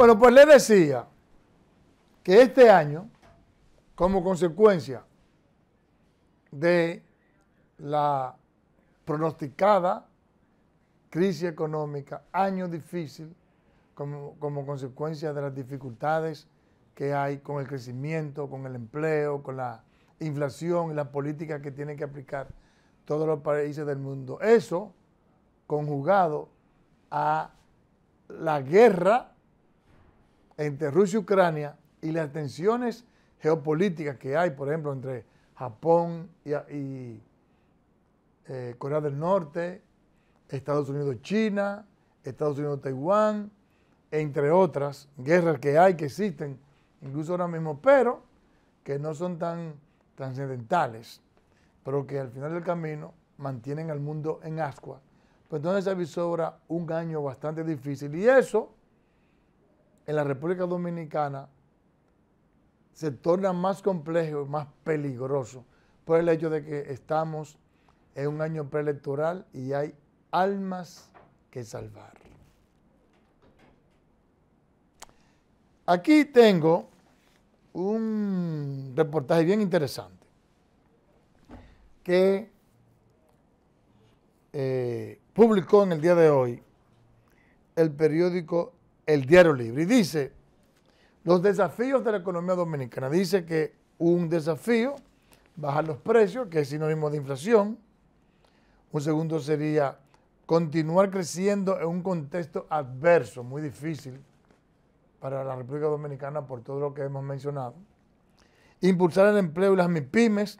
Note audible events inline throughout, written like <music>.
Bueno, pues le decía que este año, como consecuencia de la pronosticada crisis económica, año difícil, como, consecuencia de las dificultades que hay con el crecimiento, con el empleo, con la inflación y la política que tienen que aplicar todos los países del mundo. Eso conjugado a la guerra entre Rusia y Ucrania y las tensiones geopolíticas que hay, por ejemplo, entre Japón y, eh, Corea del Norte, Estados Unidos China, Estados Unidos Taiwán, entre otras guerras que hay, que existen, incluso ahora mismo, pero que no son tan trascendentales, pero que al final del camino mantienen al mundo en ascua. Pues entonces se sobra un año bastante difícil y eso en la República Dominicana se torna más complejo más peligroso por el hecho de que estamos en un año preelectoral y hay almas que salvar. Aquí tengo un reportaje bien interesante que eh, publicó en el día de hoy el periódico el Diario Libre. Y dice, los desafíos de la economía dominicana. Dice que un desafío, bajar los precios, que es sinónimo de inflación. Un segundo sería continuar creciendo en un contexto adverso, muy difícil para la República Dominicana por todo lo que hemos mencionado. Impulsar el empleo y las MIPIMES,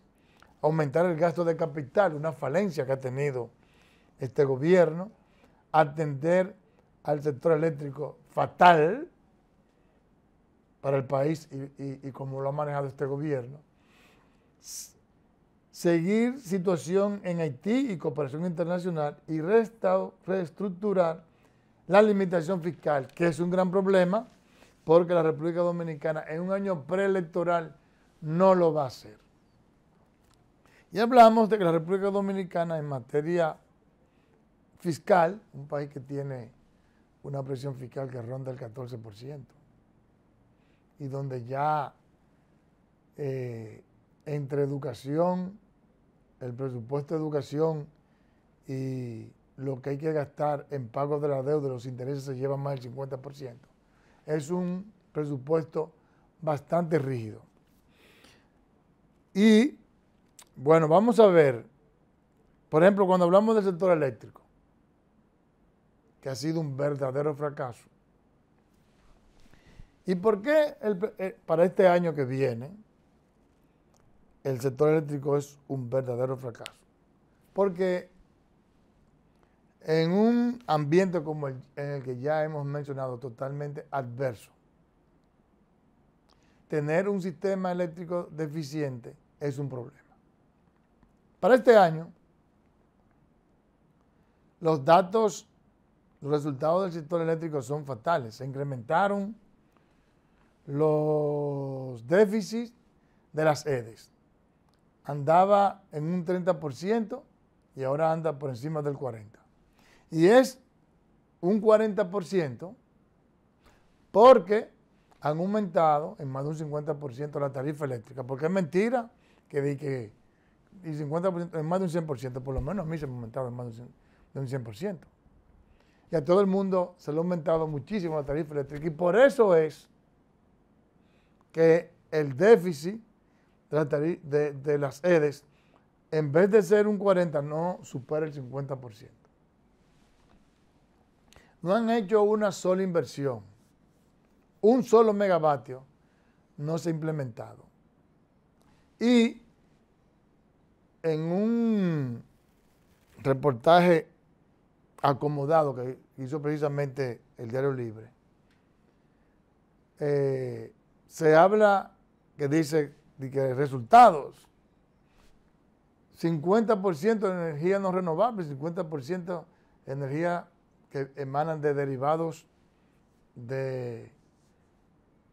aumentar el gasto de capital, una falencia que ha tenido este gobierno, atender al sector eléctrico fatal para el país y, como lo ha manejado este gobierno. Seguir situación en Haití y cooperación internacional y reestructurar la limitación fiscal, que es un gran problema porque la República Dominicana en un año preelectoral no lo va a hacer. Y hablamos de que la República Dominicana en materia fiscal, un país que tiene una presión fiscal que ronda el 14%, y donde ya eh, entre educación, el presupuesto de educación y lo que hay que gastar en pago de la deuda, los intereses se llevan más del 50%. Es un presupuesto bastante rígido. Y bueno, vamos a ver, por ejemplo, cuando hablamos del sector eléctrico, que ha sido un verdadero fracaso. ¿Y por qué eh, para este año que viene el sector eléctrico es un verdadero fracaso? Porque en un ambiente como el, el que ya hemos mencionado, totalmente adverso, tener un sistema eléctrico deficiente es un problema. Para este año, los datos los resultados del sector eléctrico son fatales. Se incrementaron los déficits de las EDES. Andaba en un 30% y ahora anda por encima del 40%. Y es un 40% porque han aumentado en más de un 50% la tarifa eléctrica. Porque es mentira que di que y 50%, en más de un 100%, por lo menos a mí se me ha aumentado en más de un 100%. Y a todo el mundo se le ha aumentado muchísimo la tarifa eléctrica. Y por eso es que el déficit de, las EDES, en vez de ser un 40, no supera el 50%. No han hecho una sola inversión. Un solo megavatio no se ha implementado. Y en un reportaje acomodado que hizo precisamente el Diario Libre, eh, se habla que dice de que resultados, 50% de energía no renovable, 50% de energía que emanan de derivados del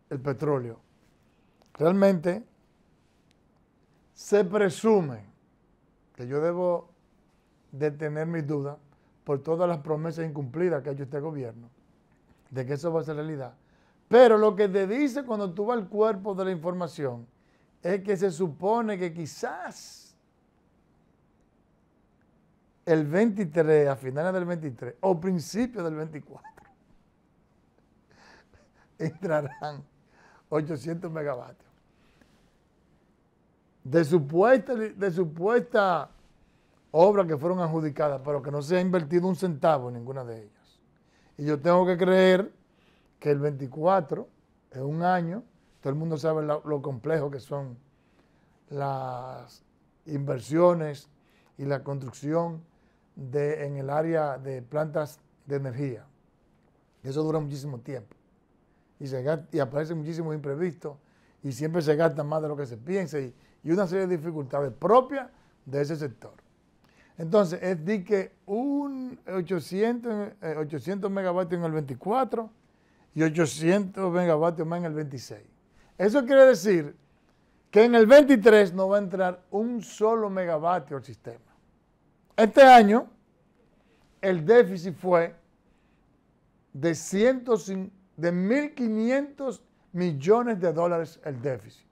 el petróleo. Realmente se presume que yo debo detener mis dudas por todas las promesas incumplidas que ha hecho este gobierno, de que eso va a ser realidad. Pero lo que te dice cuando tú vas al cuerpo de la información es que se supone que quizás el 23, a finales del 23 o principios del 24, <laughs> entrarán 800 megavatios. De supuesta, de supuesta obras que fueron adjudicadas, pero que no se ha invertido un centavo en ninguna de ellas. Y yo tengo que creer que el 24 es un año, todo el mundo sabe lo, complejo que son las inversiones y la construcción de, en el área de plantas de energía. Eso dura muchísimo tiempo. Y, se y aparecen muchísimos imprevistos y siempre se gasta más de lo que se piensa y, y una serie de dificultades propias de ese sector. Entonces, es dique que un 800, 800 eh, megavatios en el 24 y 800 megavatios más en el 26. Eso quiere decir que en el 23 no va a entrar un solo megavatio al sistema. Este año el déficit fue de, de 1.500 millones de dólares el déficit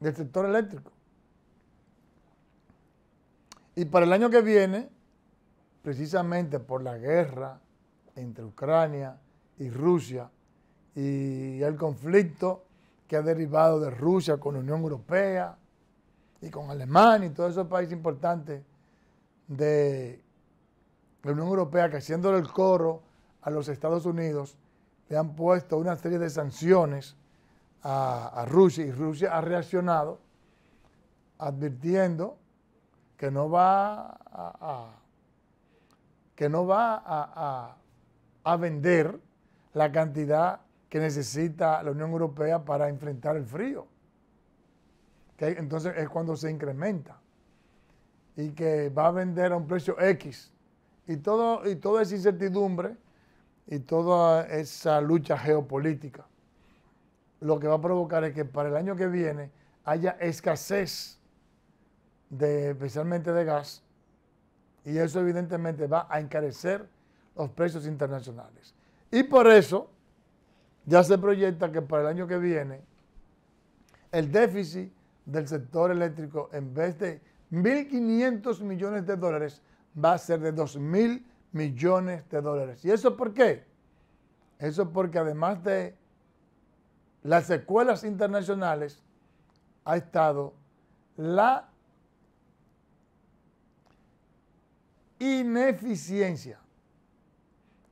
del sector eléctrico. Y para el año que viene, precisamente por la guerra entre Ucrania y Rusia y el conflicto que ha derivado de Rusia con la Unión Europea y con Alemania y todos esos países importantes de la Unión Europea que haciéndole el coro a los Estados Unidos le han puesto una serie de sanciones a, a Rusia y Rusia ha reaccionado advirtiendo que no va a, que no va a, vender la cantidad que necesita la Unión Europea para enfrentar el frío. entonces es cuando se incrementa y que va a vender a un precio X. Y, todo, y toda esa incertidumbre y toda esa lucha geopolítica lo que va a provocar es que para el año que viene haya escasez especialmente de gas, y eso evidentemente va a encarecer los precios internacionales. Y por eso ya se proyecta que para el año que viene el déficit del sector eléctrico en vez de 1.500 millones de dólares va a ser de 2.000 millones de dólares. ¿Y eso por qué? Eso porque además de las escuelas internacionales ha estado la ineficiencia,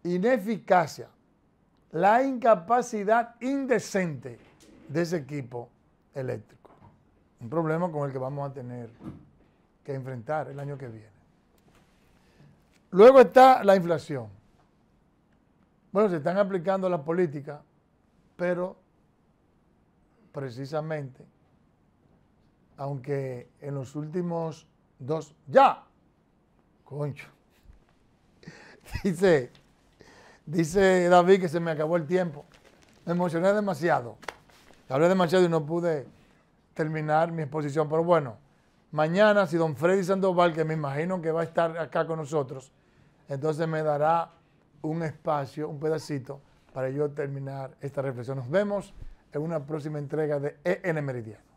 ineficacia, la incapacidad indecente de ese equipo eléctrico. Un problema con el que vamos a tener que enfrentar el año que viene. Luego está la inflación. Bueno, se están aplicando las políticas, pero precisamente, aunque en los últimos dos, ya Concho. <laughs> Dice, dice David que se me acabó el tiempo. Me emocioné demasiado. Hablé demasiado y no pude terminar mi exposición. Pero bueno, mañana si don Freddy Sandoval, que me imagino que va a estar acá con nosotros, entonces me dará un espacio, un pedacito, para yo terminar esta reflexión. Nos vemos en una próxima entrega de EN Meridiano.